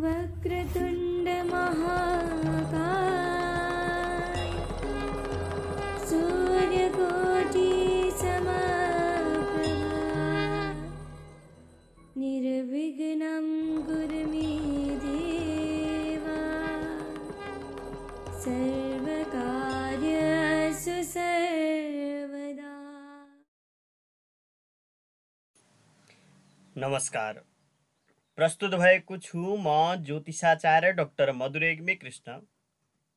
वक्रतुण्डमहाका सूर्यकोटी समाप निर्विघ्नं गुर्मिदेवा सर्वकार्य सुसर्वदा नमस्कार प्रस्तुत भएको छु म ज्योतिषाचार्य डक्टर मधुरेग्मी कृष्ण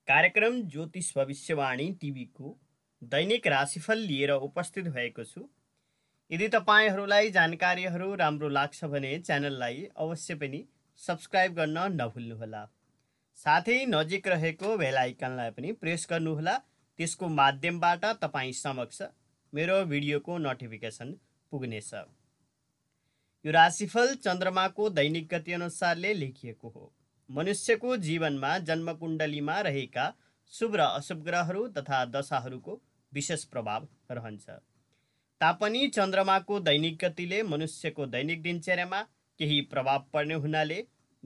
कार्यक्रम ज्योतिष भविष्यवाणी टिभीको दैनिक राशिफल लिएर उपस्थित भएको छु यदि तपाईँहरूलाई जानकारीहरू राम्रो लाग्छ भने च्यानललाई अवश्य पनि सब्सक्राइब गर्न नभुल्नुहोला साथै नजिक रहेको भेलाइकनलाई पनि प्रेस गर्नुहोला त्यसको माध्यमबाट तपाईँ समक्ष मेरो भिडियोको नोटिफिकेसन पुग्नेछ यो राशिफल चन्द्रमाको दैनिक गति अनुसारले लेखिएको हो मनुष्यको जीवनमा जन्मकुण्डलीमा रहेका शुभ र अशुभ ग्रहहरू तथा दशाहरूको विशेष प्रभाव रहन्छ तापनि चन्द्रमाको दैनिक गतिले मनुष्यको दैनिक दिनचर्यामा केही प्रभाव पर्ने हुनाले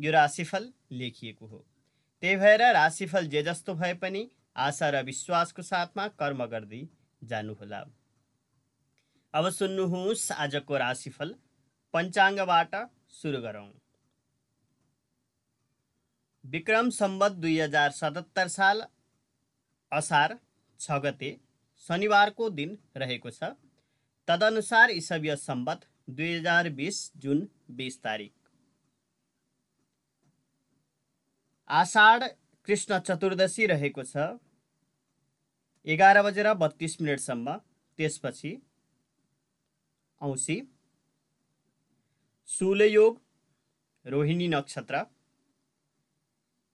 यो राशिफल लेखिएको हो त्यही भएर राशिफल जे जस्तो भए पनि आशा र विश्वासको साथमा कर्म गर्दै जानुहोला अब सुन्नुहोस् आजको राशिफल पञ्चाङ्गबाट सुरु गरौँ विक्रम सम्बत दुई हजार सतहत्तर साल असार छ गते शनिबारको दिन रहेको छ तदनुसार इसवीय सम्बत दुई हजार बिस जुन बिस तारिक आषाढ कृष्ण चतुर्दशी रहेको छ एघार बजेर बत्तिस मिनटसम्म त्यसपछि औँसी योग रोहिणी नक्षत्र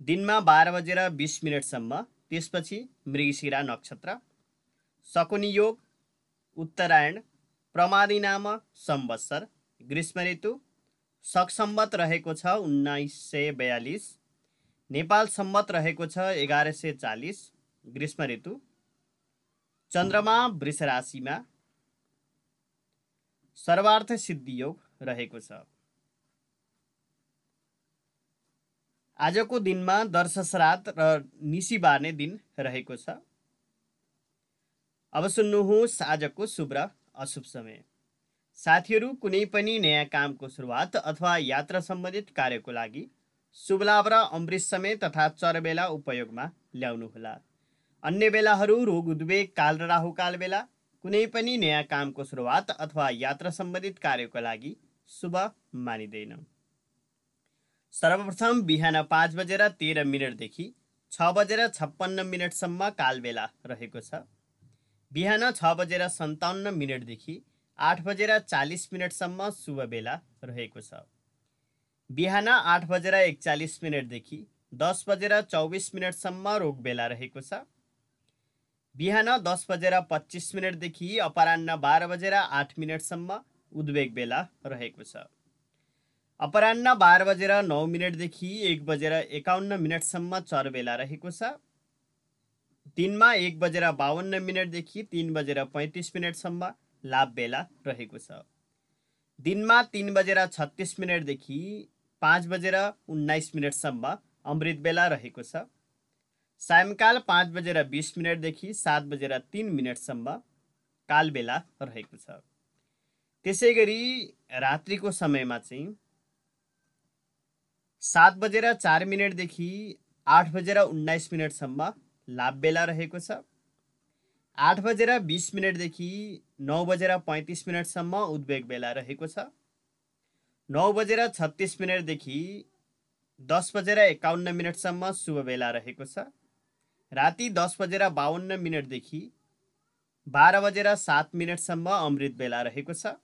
दिनमा बाह्र बजेर बिस मिनटसम्म त्यसपछि मृगशिरा नक्षत्र सकुनी योग उत्तरायण प्रमादी नाम संवत्सर ग्रीष्म ऋतु सकसम्मत रहेको छ उन्नाइस सय बयालिस नेपाल सम्मत रहेको छ एघार सय चालिस ग्रीष्म ऋतु चन्द्रमा वृष राशिमा सर्वार्थ सिद्धियोग रहेको छ आजको दिनमा दर्शश्राद्ध र निसी बार्ने दिन रहेको छ अब सुन्नुहोस् आजको शुभ र अशुभ समय साथीहरू कुनै पनि नयाँ कामको सुरुवात अथवा यात्रा सम्बन्धित कार्यको लागि शुभ लाभ र अमृत समय तथा चरबेला उपयोगमा ल्याउनुहोला अन्य बेलाहरू रोग उद्वेग काल र राहुकाल बेला कुनै पनि नयाँ कामको सुरुवात अथवा यात्रा सम्बन्धित कार्यको लागि शुभ मानिँदैन सर्वप्रथम बिहान पाँच बजेर तेह्र मिनटदेखि छ बजेर छप्पन्न मिनटसम्म कालबेला रहेको छ बिहान छ बजेर सन्ताउन्न मिनटदेखि आठ बजेर चालिस मिनटसम्म शुभ बेला रहेको छ बिहान आठ बजेर एकचालिस मिनटदेखि दस बजेर चौबिस मिनटसम्म रोग बेला रहेको छ बिहान दस बजेर पच्चिस मिनटदेखि अपरान्न बाह्र बजेर आठ मिनटसम्म उद्वेग बेला रहेको छ अपरान्न बाह्र बजेर नौ मिनटदेखि एक बजेर एकाउन्न मिनटसम्म बेला रहेको छ दिनमा एक बजेर बाहन्न मिनटदेखि तिन बजेर पैँतिस मिनटसम्म लाभ बेला रहेको छ दिनमा तिन बजेर छत्तिस मिनटदेखि पाँच बजेर उन्नाइस मिनटसम्म अमृत बेला रहेको छ सायंकाल पाँच बजेर बिस मिनटदेखि सात बजेर तिन मिनटसम्म बेला रहेको छ त्यसै गरी रात्रिको समयमा चाहिँ सात बजेर चार मिनटदेखि आठ बजेर उन्नाइस मिनटसम्म लाभ बेला रहेको छ आठ बजेर बिस मिनटदेखि नौ बजेर पैँतिस मिनटसम्म उद्वेग बेला रहेको छ नौ बजेर छत्तिस मिनटदेखि दस बजेर एकाउन्न मिनटसम्म शुभ बेला रहेको छ राति दस बजेर बाहन्न मिनटदेखि बाह्र बजेर सात मिनटसम्म अमृत बेला रहेको छ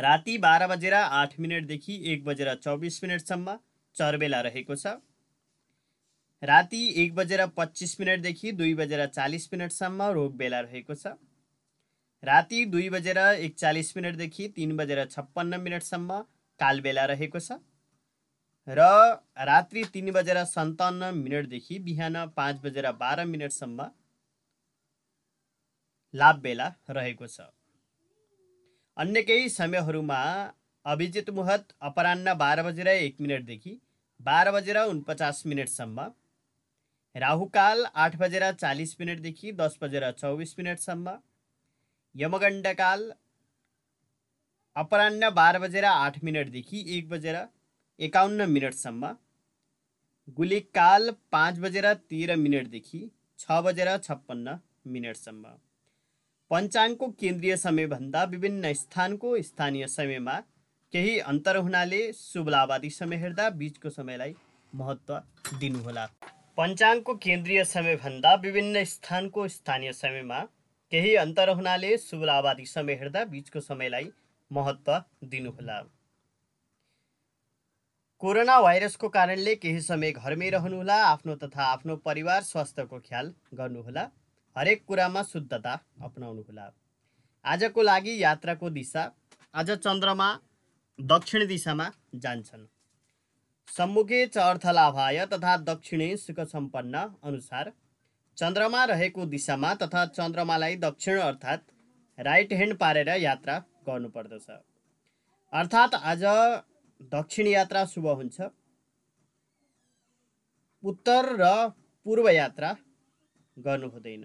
राति बाह्र बजेर आठ मिनटदेखि एक बजेर चौबिस मिनटसम्म चरबेला रहेको छ राति एक बजेर पच्चिस मिनटदेखि दुई बजेर चालिस मिनटसम्म रोग बेला रहेको छ राति दुई बजेर एकचालिस मिनटदेखि तिन बजेर छप्पन्न मिनटसम्म कालबेला रहेको छ र रात्रि तिन बजेर सन्ताउन्न मिनटदेखि बिहान पाँच बजेर बाह्र मिनटसम्म लाभ बेला रहेको छ अन्य केही समयहरूमा अभिजित मुहत अपरान्न बाह्र बजेर एक मिनटदेखि बाह्र बजेर उनपचास मिनटसम्म राहुकाल आठ बजेर चालिस मिनटदेखि दस बजेर चौबिस मिनटसम्म यमगण्डकाल अपरान्न बाह्र बजेर आठ मिनटदेखि एक बजेर एकाउन्न मिनटसम्म गुलिकाल पाँच बजेर तेह्र मिनटदेखि छ बजेर छप्पन्न मिनटसम्म पञ्चाङ्गको केन्द्रीय समयभन्दा विभिन्न स्थानको स्थानीय समयमा केही अन्तर हुनाले सुबलावादी समय हेर्दा बिचको समयलाई महत्त्व दिनुहोला पञ्चाङ्गको केन्द्रीय समयभन्दा विभिन्न स्थानको स्थानीय समयमा केही अन्तर हुनाले सुबलावादी समय हेर्दा बिचको समयलाई महत्त्व दिनुहोला कोरोना भाइरसको कारणले केही समय घरमै रहनुहोला आफ्नो तथा आफ्नो परिवार स्वास्थ्यको ख्याल गर्नुहोला हरेक कुरामा शुद्धता अपनाउनुहोला आजको लागि यात्राको दिशा आज चन्द्रमा दक्षिण दिशामा जान्छन् सम्मुखे च अर्थलाभाय तथा दक्षिणे सुख सम्पन्न अनुसार चन्द्रमा रहेको दिशामा तथा चन्द्रमालाई दक्षिण अर्थात् राइट ह्यान्ड पारेर यात्रा गर्नुपर्दछ अर्थात् आज दक्षिण यात्रा शुभ हुन्छ उत्तर र पूर्व यात्रा गर्नु हुँदैन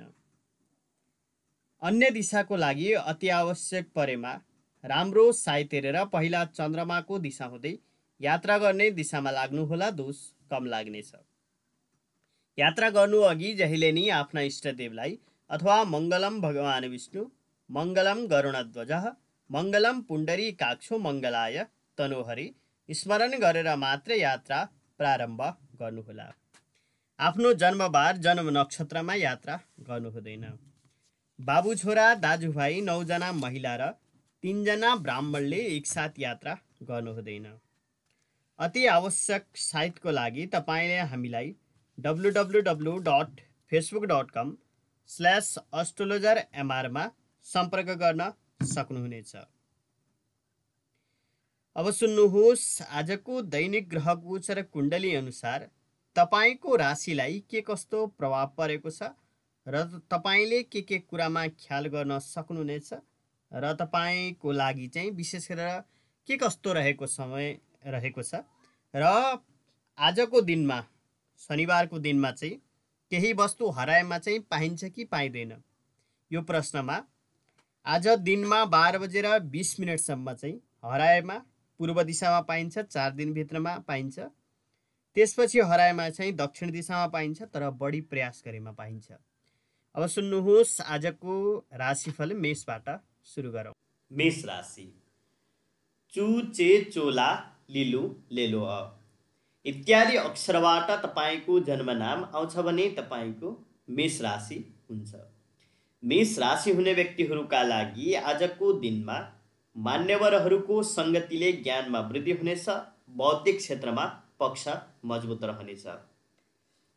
अन्य दिशाको लागि अति आवश्यक परेमा राम्रो साइतेरेर पहिला चन्द्रमाको दिशा हुँदै यात्रा गर्ने दिशामा लाग्नुहोला दोष कम लाग्नेछ यात्रा गर्नु अघि जहिले नै आफ्ना इष्टदेवलाई अथवा मङ्गलम भगवान् विष्णु मङ्गलम गरुणध्वज मङ्गलम पुण्डरी काक्षो मङ्गलाय तनोहरी स्मरण गरेर मात्र यात्रा प्रारम्भ गर्नुहोला आफ्नो जन्मबार जन्म नक्षत्रमा यात्रा गर्नु हुँदैन बाबु छोरा दाजुभाइ नौजना महिला र तिनजना ब्राह्मणले एकसाथ यात्रा गर्नुहुँदैन अति आवश्यक साइटको लागि तपाईँले हामीलाई W W W dot Facebook dot com slash astrologer एमआरमा सम्पर्क गर्न सक्नुहुनेछ अब सुन्नुहोस् आजको दैनिक ग्रह गोचर कुण्डली अनुसार तपाईँको राशिलाई के कस्तो प्रभाव परेको छ र तपाईँले के के कुरामा ख्याल गर्न सक्नुहुनेछ र तपाईँको लागि चाहिँ विशेष गरेर के कस्तो रहेको समय रहेको छ र आजको दिनमा शनिबारको दिनमा चाहिँ केही वस्तु हराएमा चाहिँ पाइन्छ कि पाइँदैन यो प्रश्नमा आज दिनमा बाह्र बजेर बिस मिनटसम्म चाहिँ हराएमा पूर्व दिशामा पाइन्छ चार दिनभित्रमा पाइन्छ त्यसपछि हराएमा चाहिँ दक्षिण दिशामा पाइन्छ तर बढी प्रयास गरेमा पाइन्छ अब सुन्नुहोस् आजको राशिफल मेषबाट सुरु गरौँ मेष राशि चु चे चोला लिलु लेलो अ इत्यादि अक्षरबाट तपाईँको जन्मनाम आउँछ भने तपाईँको मेष राशि हुन्छ मेष राशि हुने व्यक्तिहरूका लागि आजको दिनमा मान्यवरहरूको सङ्गतिले ज्ञानमा वृद्धि हुनेछ बौद्धिक क्षेत्रमा पक्ष मजबुत रहनेछ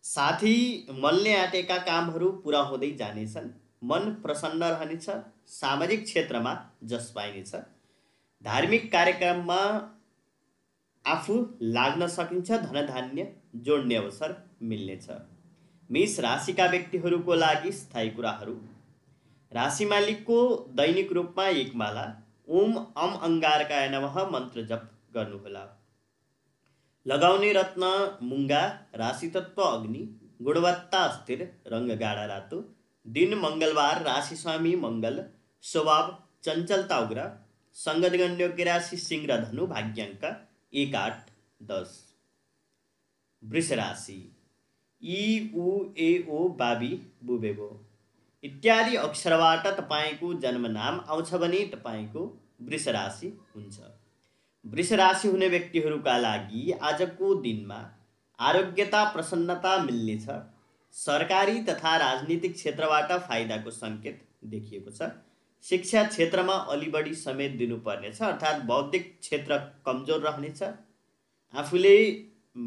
साथी मनले आँटेका कामहरू पुरा हुँदै जानेछन् मन प्रसन्न रहनेछ सामाजिक क्षेत्रमा जस पाइनेछ धार्मिक कार्यक्रममा आफू लाग्न सकिन्छ धनधान्य जोड्ने अवसर मिल्नेछ मिस राशिका व्यक्तिहरूको लागि स्थायी कुराहरू राशि मालिकको दैनिक रूपमा एकमाला ओम अम अङ्गारकाय नमः मन्त्र जप गर्नुहोला लगाउने रत्न मुङ्गा राशितत्व अग्नि गुणवत्ता अस्थिर रङ्ग गाढा रातो दिन मङ्गलबार राशि स्वामी मङ्गल स्वभाव चञ्चलता उग्र सङ्गतगण्योग्य राशि सिंह र धनु भाग्याङ्क एक आठ दस वृष राशि ई उ ए ओ बाबी बुबेबो इत्यादि अक्षरबाट तपाईँको जन्मनाम आउँछ भने तपाईँको वृष राशि हुन्छ वृष राशि हुने व्यक्तिहरूका लागि आजको दिनमा आरोग्यता प्रसन्नता मिल्नेछ सरकारी तथा राजनीतिक क्षेत्रबाट फाइदाको सङ्केत देखिएको छ शिक्षा क्षेत्रमा अलि बढी समेत दिनुपर्नेछ अर्थात् बौद्धिक क्षेत्र कमजोर रहनेछ आफूले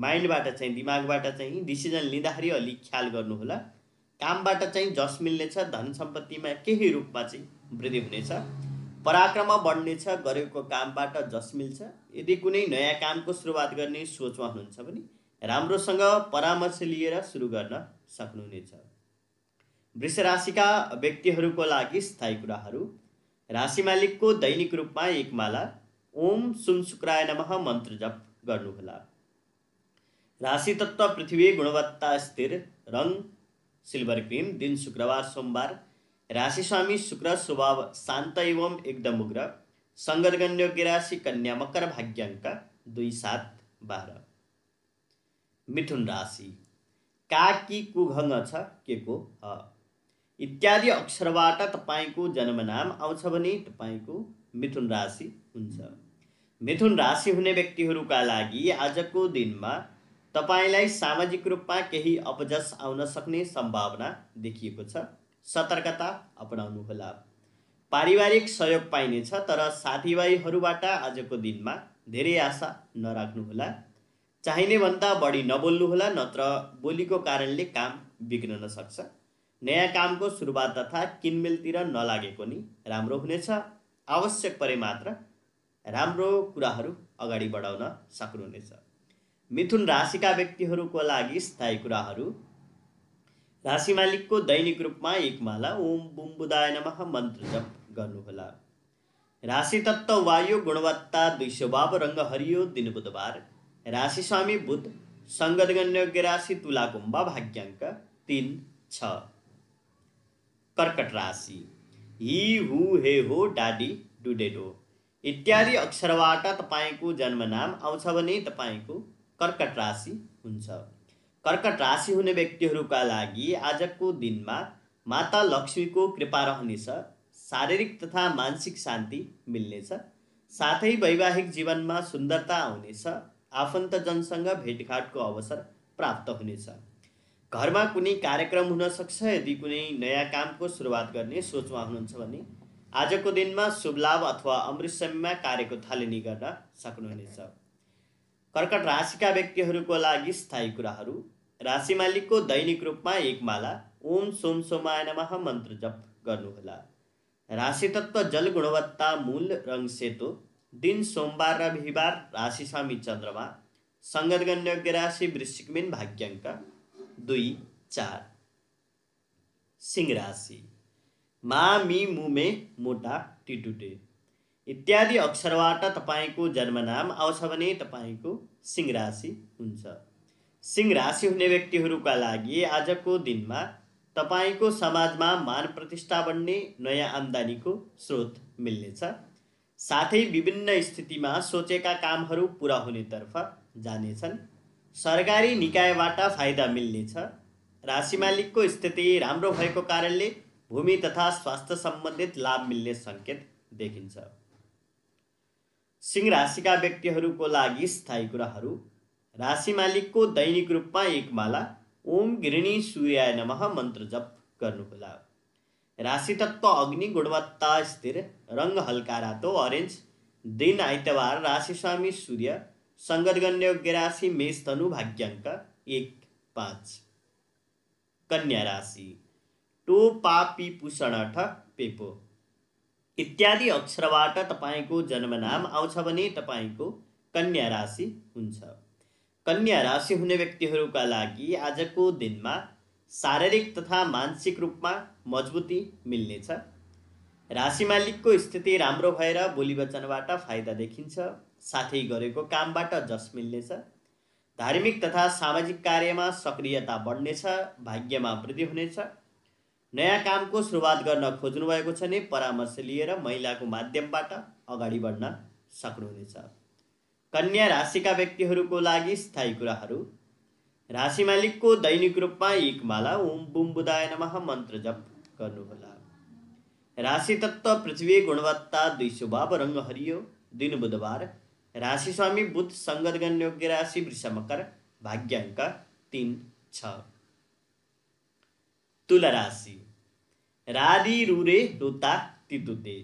माइन्डबाट चाहिँ दिमागबाट चाहिँ डिसिजन लिँदाखेरि अलि ख्याल गर्नुहोला कामबाट चाहिँ जस मिल्नेछ धन सम्पत्तिमा केही रूपमा चाहिँ वृद्धि हुनेछ पराक्रम बढ्नेछ गरेको कामबाट जस मिल्छ यदि कुनै नयाँ कामको सुरुवात गर्ने सोचमा हुनुहुन्छ भने राम्रोसँग परामर्श लिएर सुरु गर्न सक्नुहुनेछ वृष राशिका व्यक्तिहरूको लागि स्थायी कुराहरू राशि मालिकको दैनिक रूपमा एक माला ओम सुम शुक्राय नमः मन्त्र जप गर्नुहोला राशि तत्त्व पृथ्वी गुणवत्ता स्थिर रङ सिल्भर क्रिम दिन शुक्रबार सोमबार राशिस्वामी शुक्र स्वभाव शान्त एवं एकदम उग्र सङ्गतगण्योग्य राशि कन्या मकर भाग्याङ्क दुई सात बाह्र मिथुन राशि काकी कुघङ छ के को इत्यादि अक्षरबाट तपाईँको जन्मनाम आउँछ भने तपाईँको मिथुन राशि हुन्छ मिथुन राशि हुने व्यक्तिहरूका लागि आजको दिनमा तपाईँलाई सामाजिक रूपमा केही अपजस आउन सक्ने सम्भावना देखिएको छ सतर्कता अपनाउनु होला पारिवारिक सहयोग पाइनेछ तर साथीभाइहरूबाट आजको दिनमा धेरै आशा होला चाहिने भन्दा बढी नबोल्नु होला नत्र बोलीको कारणले काम बिग्रन सक्छ नयाँ कामको सुरुवात तथा किनमेलतिर नलागेको नि राम्रो हुनेछ आवश्यक परे मात्र राम्रो कुराहरू अगाडि बढाउन सक्नुहुनेछ मिथुन राशिका व्यक्तिहरूको लागि स्थायी कुराहरू झाँसी मालिकको दैनिक रूपमा एक माला ओम बुम बुदाय नमः मन्त्र जप गर्नुहोला राशि तत्त्व वायु गुणवत्ता दुई स्वभाव रङ्ग हरियो दिन बुधबार राशि स्वामी बुध सङ्गतगण्योग्य राशि तुला गुम्बा भाग्याङ्क तिन छ कर्कट राशि हि हु हे हो डाडी डुडेडो इत्यादि अक्षरबाट तपाईँको जन्मनाम आउँछ भने तपाईँको कर्कट राशि हुन्छ कर्कट राशि हुने व्यक्तिहरूका लागि आजको दिनमा माता लक्ष्मीको कृपा रहनेछ शारीरिक तथा मानसिक शान्ति मिल्नेछ साथै वैवाहिक जीवनमा सुन्दरता आउनेछ आफन्तजनसँग भेटघाटको अवसर प्राप्त हुनेछ घरमा कुनै कार्यक्रम हुनसक्छ यदि कुनै नयाँ कामको सुरुवात गर्ने सोचमा हुनुहुन्छ भने आजको दिनमा शुभ लाभ अथवा अमृत समयमा कार्यको थालनी गर्न सक्नुहुनेछ कर्कट राशिका व्यक्तिहरूको लागि स्थायी कुराहरू राशि मालिकको दैनिक रूपमा एक माला ओम सोम सोमाय नमः मन्त्र जप गर्नुहोला राशि तत्त्व जल गुणवत्ता मूल रङ सेतो दिन सोमबार र बिहिबार राशि स्वामी चन्द्रमा सङ्गत गण्यज्ञ राशि वृश्चिकमिन भाग्याङ्क दुई चार सिंह राशि मा मी मुमे मोटा टिटुटे इत्यादि अक्षरबाट तपाईँको जन्मनाम आउँछ भने तपाईँको सिंह राशि हुन्छ सिंह राशि हुने व्यक्तिहरूका लागि आजको दिनमा तपाईँको समाजमा मान प्रतिष्ठा बन्ने नयाँ आम्दानीको स्रोत मिल्नेछ साथै विभिन्न स्थितिमा सोचेका कामहरू पुरा हुनेतर्फ जानेछन् सरकारी निकायबाट फाइदा मिल्नेछ राशि मालिकको स्थिति राम्रो भएको कारणले भूमि तथा स्वास्थ्य सम्बन्धित लाभ मिल्ने सङ्केत देखिन्छ सिंह राशिका व्यक्तिहरूको लागि स्थायी कुराहरू राशि मालिकको दैनिक रूपमा एक माला ओम गृणी सूर्य नमः मन्त्र जप गर्नुहोला राशि तत्त्व अग्नि गुणवत्ता स्थिर रङ हल्का रातो अरेन्ज दिन आइतबार राशि स्वामी सूर्य सङ्गत योग्य राशि मेष धनु भाग्याङ्क एक पाँच कन्या राशि टो पापी पुषण पेपो इत्यादि अक्षरबाट तपाईँको जन्मनाम आउँछ भने तपाईँको कन्या राशि हुन्छ कन्या राशि हुने व्यक्तिहरूका लागि आजको दिनमा शारीरिक तथा मानसिक रूपमा मजबुती मिल्नेछ राशि मालिकको स्थिति राम्रो भएर रा, बोली वचनबाट फाइदा देखिन्छ साथै गरेको कामबाट जस मिल्नेछ धार्मिक तथा सामाजिक कार्यमा सक्रियता बढ्नेछ भाग्यमा वृद्धि हुनेछ नयाँ कामको सुरुवात गर्न खोज्नुभएको छ भने परामर्श लिएर महिलाको माध्यमबाट अगाडि बढ्न सक्नुहुनेछ कन्या राशिका व्यक्तिहरूको लागि स्थायी कुराहरू राशि मालिकको दैनिक रूपमा एक माला ओम बुम बुदाय नमः मन्त्र जप गर्नुहोला राशि तत्त्व पृथ्वी गुणवत्ता दुई शुभाव रङ्ग हरियो दिन बुधबार राशि स्वामी बुध सङ्गत गणयोग्य राशि वृषमकर भाग्याङ्क तिन छ तुला राशि राधि रुरे रुता तितुते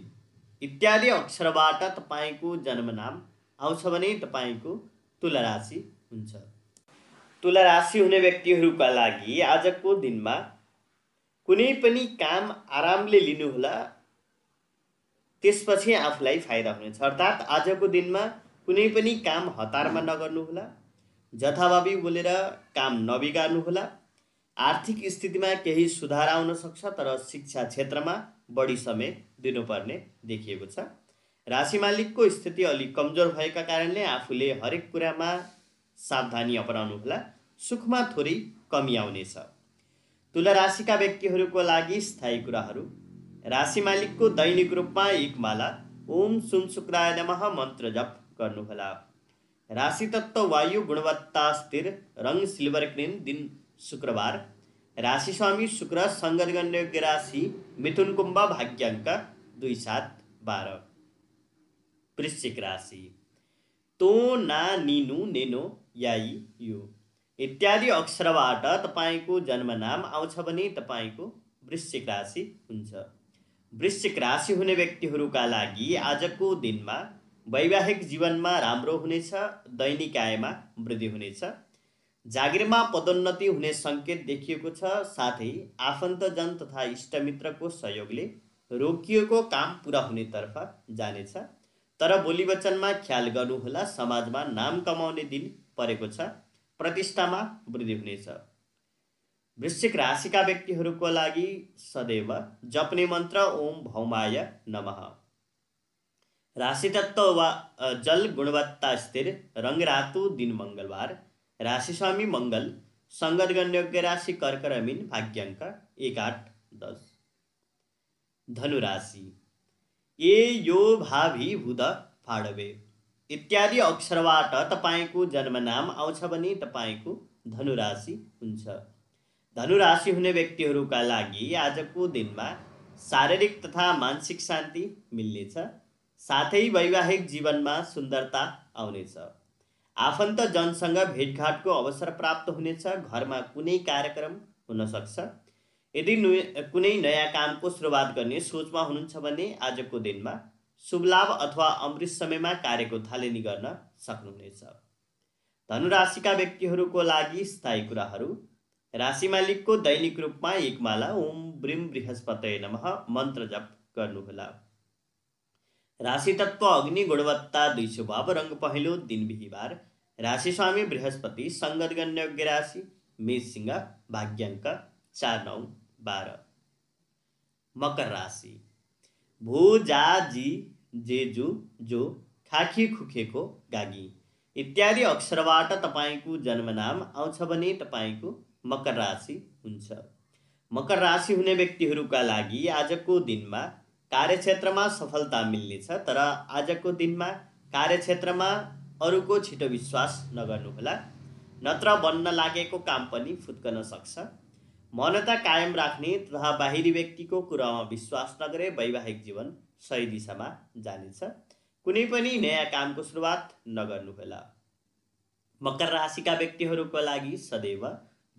इत्यादि अक्षरबाट तपाईँको नाम आउँछ भने तपाईँको तुला राशि हुन्छ तुला राशि हुने व्यक्तिहरूका लागि आजको दिनमा कुनै पनि काम आरामले लिनुहोला त्यसपछि आफूलाई फाइदा हुनेछ अर्थात् आजको दिनमा कुनै पनि काम हतारमा नगर्नुहोला जथाभावी बोलेर काम नबिगार्नुहोला आर्थिक स्थितिमा केही सुधार आउन सक्छ तर शिक्षा क्षेत्रमा बढी समय दिनुपर्ने देखिएको छ राशि मालिकको स्थिति अलिक कमजोर भएका कारणले आफूले हरेक कुरामा सावधानी अपनाउनु होला सुखमा थोरै कमी आउनेछ तुला राशिका व्यक्तिहरूको लागि स्थायी कुराहरू राशि मालिकको दैनिक रूपमा एक माला ओम सुम शुक्राय नमः मन्त्र जप गर्नुहोला राशि तत्त्व वायु गुणवत्ता स्थिर रङ सिल्भर क्रिम दिन शुक्रबार राशि स्वामी शुक्र सङ्गत गण्य राशि मिथुन कुम्भ भाग्याङ्क दुई सात बाह्र वृश्चिक राशि तो ना निनु नेनो याई यो इत्यादि अक्षरबाट तपाईँको जन्मनाम आउँछ भने तपाईँको वृश्चिक राशि हुन्छ वृश्चिक राशि हुने व्यक्तिहरूका लागि आजको दिनमा वैवाहिक जीवनमा राम्रो हुनेछ दैनिक आयमा वृद्धि हुनेछ जागिरमा पदोन्नति हुने सङ्केत देखिएको छ साथै आफन्तजन तथा इष्टमित्रको सहयोगले रोकिएको काम पुरा हुनेतर्फ जानेछ तर भोलि वचनमा ख्याल गर्नुहोला समाजमा नाम कमाउने दिन परेको छ प्रतिष्ठामा वृद्धि हुनेछ वृश्चिक राशिका व्यक्तिहरूको लागि सदैव जप्ने मन्त्र ओम भौमाय नम राशि तत्त्व वा जल गुणवत्ता स्थिर रङ्गरातु दिन मङ्गलबार राशि स्वामी मङ्गल सङ्गत गण्यज्ञ राशि कर्क र मिन भाग्याङ्क एक आठ दस धनु राशि ए यो भावी हुद फाडवे इत्यादि अक्षरबाट तपाईँको जन्मनाम आउँछ भने तपाईँको धनुराशि हुन्छ धनुराशि हुने व्यक्तिहरूका लागि आजको दिनमा शारीरिक तथा मानसिक शान्ति मिल्नेछ साथै वैवाहिक जीवनमा सुन्दरता आउनेछ आफन्त जनसँग भेटघाटको अवसर प्राप्त हुनेछ घरमा कुनै कार्यक्रम हुनसक्छ यदि कुनै नयाँ कामको सुरुवात गर्ने सोचमा हुनुहुन्छ भने आजको दिनमा शुभ लाभ अथवा अमृत समयमा कार्यको थालनी गर्न सक्नुहुनेछ धनुराशिका व्यक्तिहरूको लागि स्थायी कुराहरू राशि मालिकको दैनिक रूपमा एकमाला ओम ब्रिम बृहस्पतय नम मन्त्र जप गर्नुहोला राशि तत्त्व अग्नि गुणवत्ता दुई स्वभाव रङ्ग पहेँलो दिन बिहिबार राशि स्वामी बृहस्पति सङ्गत गण्योग्य राशि मेष सिंह भाग्याङ्क चार नौ बाह्र मकर राशि जे जेजु जो खाखी खुखेको गागी इत्यादि अक्षरबाट तपाईँको जन्मनाम आउँछ भने तपाईँको मकर राशि हुन्छ मकर राशि हुने व्यक्तिहरूका लागि आजको दिनमा कार्यक्षेत्रमा सफलता मिल्नेछ तर आजको दिनमा कार्यक्षेत्रमा अरूको छिटो विश्वास नगर्नुहोला नत्र बन्न लागेको काम पनि फुत्कन सक्छ मनता कायम राख्ने तथा बाहिरी व्यक्तिको कुरामा विश्वास नगरे वैवाहिक जीवन सही दिशामा जानेछ कुनै पनि नयाँ कामको सुरुवात नगर्नुहोला मकर राशिका व्यक्तिहरूको लागि सदैव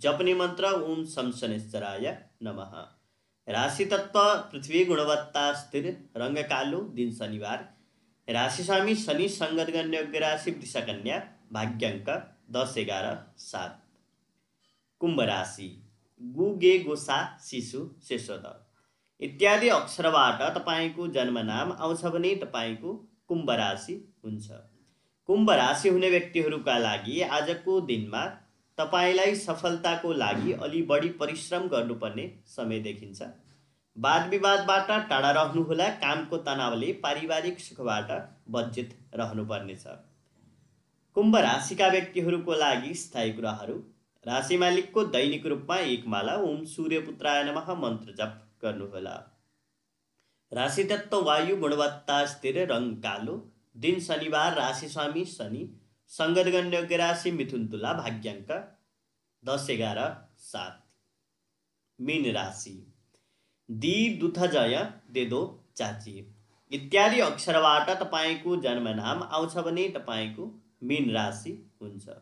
जप्ने मन्त्र ओम शमशनेश्वराय नम राशि तत्त्व पृथ्वी गुणवत्ता स्थिर रङ्ग कालो दिन शनिबार राशि स्वामी शनि सङ्गत योग्य राशि वृषकन्या भाग्याङ्क दस एघार सात कुम्भ राशि गु गे गोसा शिशु शेषद इत्यादि अक्षरबाट तपाईँको जन्मनाम आउँछ भने तपाईँको कुम्भ राशि हुन्छ कुम्भ राशि हुने व्यक्तिहरूका लागि आजको दिनमा तपाईँलाई सफलताको लागि अलि बढी परिश्रम गर्नुपर्ने समय देखिन्छ वाद विवादबाट टाढा रहनुहोला कामको तनावले पारिवारिक सुखबाट वञ्चित रहनुपर्नेछ कुम्भ राशिका व्यक्तिहरूको लागि स्थायी कुराहरू राशि मालिकको दैनिक रूपमा एक माला ओम सूर्यपुत्राय नमः मन्त्र जप गर्नुहोला राशि तत्त्व वायु गुणवत्ता स्थिर रङ कालो दिन शनिबार राशि स्वामी शनि सङ्गतगण्यज्ञ राशि मिथुन तुला भाग्याङ्क दस एघार सात मीन राशि दि जय देदो चाची इत्यादि अक्षरबाट तपाईँको जन्मनाम आउँछ भने तपाईँको मीन राशि हुन्छ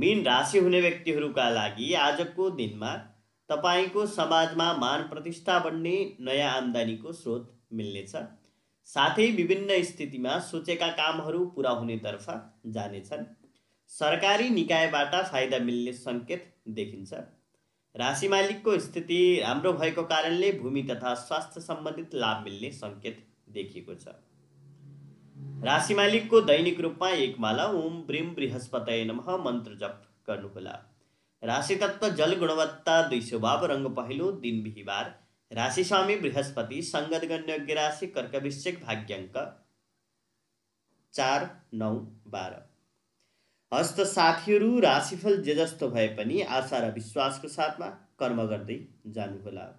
मिन राशि हुने व्यक्तिहरूका लागि आजको दिनमा तपाईँको समाजमा मान प्रतिष्ठा बढ्ने नयाँ आम्दानीको स्रोत मिल्नेछ साथै विभिन्न स्थितिमा सोचेका कामहरू पुरा हुनेतर्फ जानेछन् सरकारी निकायबाट फाइदा मिल्ने सङ्केत देखिन्छ राशि मालिकको स्थिति राम्रो भएको कारणले भूमि तथा स्वास्थ्य सम्बन्धित लाभ मिल्ने सङ्केत देखिएको छ राशि मालिकको दैनिक रूपमा एक माला ओम ब्रिम बृहस्पतय नम मन्त्र जप गर्नुहोला राशि तत्त्व जल गुणवत्ता दुई स्वभाव रङ्ग पहिलो दिन बिहिबार राशि स्वामी बृहस्पति गण्यज्ञ राशि कर्कविश्चिक भाग्याङ्क चार नौ बाह्र हस्त साथीहरू राशिफल जे जस्तो भए पनि आशा र विश्वासको साथमा कर्म गर्दै जानुहोला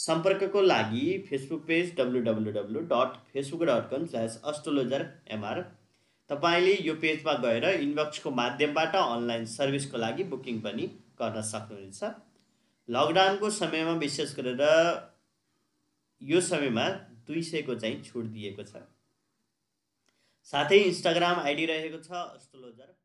सम्पर्कको लागि Facebook page W W W dot Facebook dot com slash astrologer M R तपाईँले यो पेजमा गएर इनबक्सको माध्यमबाट अनलाइन सर्भिसको लागि बुकिङ पनि गर्न सक्नुहुनेछ लकडाउनको समयमा विशेष गरेर यो समयमा दुई सयको चाहिँ छुट दिएको छ साथै इन्स्टाग्राम आइडी रहेको छ अस्ट्रोलोजर